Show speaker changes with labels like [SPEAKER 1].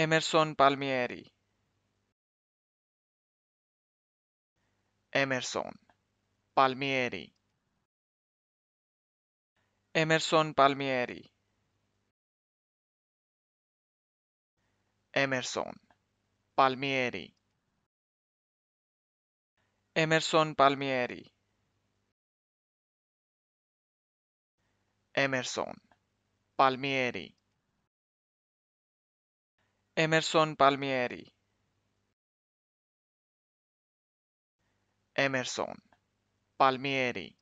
[SPEAKER 1] Emerson Palmieri Emerson Palmieri Emerson Palmieri Emerson Palmieri Emerson Palmieri Emerson Palmieri Emerson Palmieri Emerson Palmieri